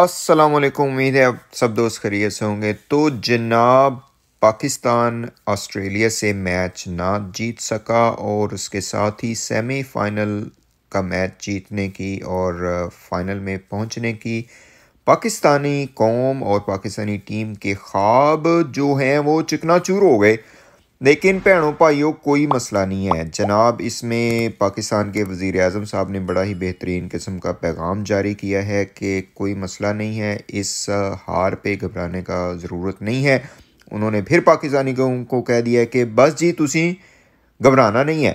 السلام علیکم امید ہے اب سب دوست خیریت سے ہوں گے تو جناب پاکستان آسٹریلیا سے میچ نہ جیت سکا اور اس کے ساتھ ہی سیمی فائنل کا میچ جیتنے کی اور فائنل میں پہنچنے کی پاکستانی قوم اور پاکستانی ٹیم کے خواب جو ہیں وہ چکنا چور ہو گئے لیکن پہنوں بھائیوں کوئی مسئلہ نہیں ہے جناب اس میں پاکستان کے وزیر اعظم صاحب نے بڑا ہی بہترین قسم کا پیغام جاری کیا ہے کہ کوئی مسئلہ نہیں ہے اس ہار پہ گھبرانے کا ضرورت نہیں ہے انہوں نے پھر پاکستانی کو کہہ دیا ہے کہ بس جی تسی گھبرانا نہیں ہے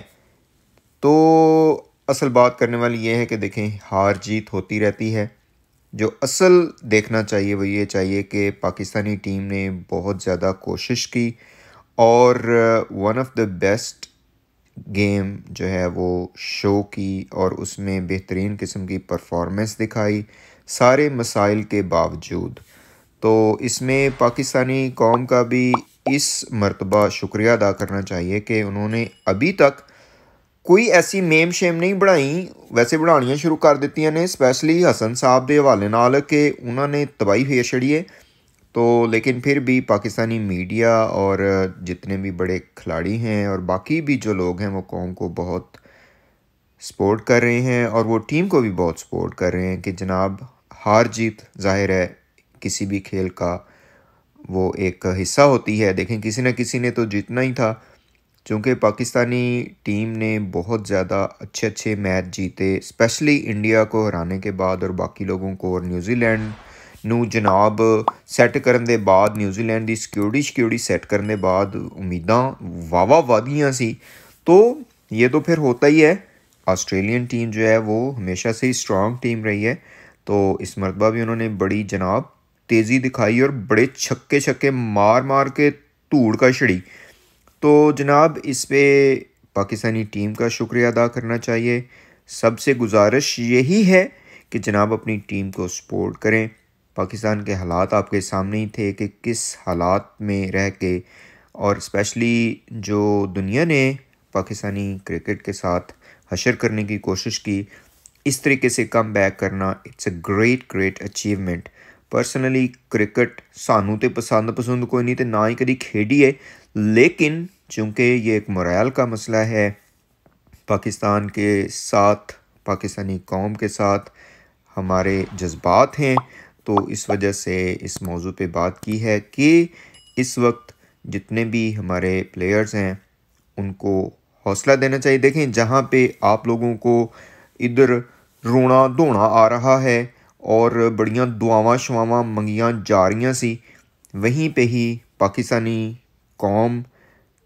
تو اصل بات کرنے والی یہ ہے کہ دیکھیں ہار جیت ہوتی رہتی ہے جو اصل دیکھنا چاہیے وہ یہ چاہیے کہ پاکستانی ٹیم نے بہت زیادہ کوشش کی اور one of the best game جو ہے وہ شو کی اور اس میں بہترین قسم کی پرفارمنس دکھائی سارے مسائل کے باوجود تو اس میں پاکستانی قوم کا بھی اس مرتبہ شکریہ ادا کرنا چاہیے کہ انہوں نے ابھی تک کوئی ایسی میم شیم نہیں بڑھائی ویسے بڑھانیاں شروع کر دیتی نے اسپیشلی حسن صاحب کے حوالے نال کہ انہوں نے تباہی ہوئی چڑی ہے تو لیکن پھر بھی پاکستانی میڈیا اور جتنے بھی بڑے کھلاڑی ہیں اور باقی بھی جو لوگ ہیں وہ قوم کو بہت سپورٹ کر رہے ہیں اور وہ ٹیم کو بھی بہت سپورٹ کر رہے ہیں کہ جناب ہار جیت ظاہر ہے کسی بھی کھیل کا وہ ایک حصہ ہوتی ہے دیکھیں کسی نہ کسی نے تو جیتنا ہی تھا چونکہ پاکستانی ٹیم نے بہت زیادہ اچھے اچھے میچ جیتے اسپیشلی انڈیا کو ہرانے کے بعد اور باقی لوگوں کو اور نیوزی لینڈ نو جناب سیٹ کرنے کے بعد نیوزی لینڈ کی سکیورٹی سکیورٹی سیٹ کرنے بعد امیداں واہواہ واہ سی تو یہ تو پھر ہوتا ہی ہے آسٹریلین ٹیم جو ہے وہ ہمیشہ سے ہی اسٹرانگ ٹیم رہی ہے تو اس مرتبہ بھی انہوں نے بڑی جناب تیزی دکھائی اور بڑے چھکے چھکے مار مار کے دھوڑ کا چھڑی تو جناب اس پہ پاکستانی ٹیم کا شکریہ ادا کرنا چاہیے سب سے گزارش یہی ہے کہ جناب اپنی ٹیم کو سپورٹ کریں پاکستان کے حالات آپ کے سامنے ہی تھے کہ کس حالات میں رہ کے اور اسپیشلی جو دنیا نے پاکستانی کرکٹ کے ساتھ حشر کرنے کی کوشش کی اس طریقے سے کم بیک کرنا it's a great great achievement personally cricket سانو تو پسند پسند کوئی نہیں تو نہ ہی کھیڈی ہے لیکن چونکہ یہ ایک مرائل کا مسئلہ ہے پاکستان کے ساتھ پاکستانی قوم کے ساتھ ہمارے جذبات ہیں تو اس وجہ سے اس موضوع پہ بات کی ہے کہ اس وقت جتنے بھی ہمارے پلیئرز ہیں ان کو حوصلہ دینا چاہیے دیکھیں جہاں پہ آپ لوگوں کو ادھر رونا دھونا آ رہا ہے اور بڑیاں دعاواں شعاواں منگیاں جا رہی سی وہیں پہ ہی پاکستانی قوم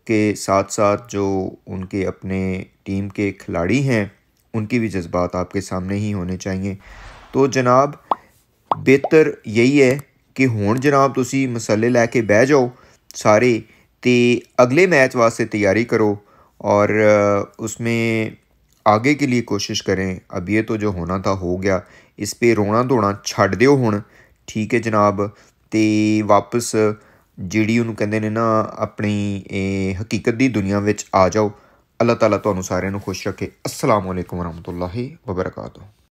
کے ساتھ ساتھ جو ان کے اپنے ٹیم کے کھلاڑی ہیں ان کی بھی جذبات آپ کے سامنے ہی ہونے چاہیے تو جناب ਬਿਹਤਰ ਇਹੀ ਹੈ ਕਿ ਹੁਣ ਜਨਾਬ ਤੁਸੀਂ ਮਸਲੇ ਲੈ ਕੇ ਬਹਿ ਜਾਓ ਸਾਰੇ ਤੇ ਅਗਲੇ ਮੈਚ ਵਾਸਤੇ ਤਿਆਰੀ ਕਰੋ ਔਰ ਉਸਮੇ ਅੱਗੇ ਕੇ ਲਈ ਕੋਸ਼ਿਸ਼ ਕਰੇ ਅਬ ਇਹ ਤੋ ਜੋ ਹੋਣਾ ਤਾਂ ਹੋ ਗਿਆ ਇਸ ਪੇ ਰੋਣਾ ਧੋਣਾ ਛੱਡ ਦਿਓ ਹੁਣ ਠੀਕ ਹੈ ਜਨਾਬ ਤੇ ਵਾਪਸ ਜਿਹੜੀ ਉਹਨੂੰ ਕਹਿੰਦੇ ਨੇ ਨਾ ਆਪਣੀ ਇਹ ਹਕੀਕਤ ਦੀ ਦੁਨੀਆ ਵਿੱਚ ਆ ਜਾਓ ਅੱਲਾਹ ਤਾਲਾ ਤੁਹਾਨੂੰ ਸਾਰਿਆਂ ਨੂੰ ਖੁਸ਼ ਰੱਖੇ ਅਸਲਾਮੁਅਲੈਕੁਮ ਵਰਹਮਤੁਲਲਾਹੀ ਵਬਰਕਾਤੁਹ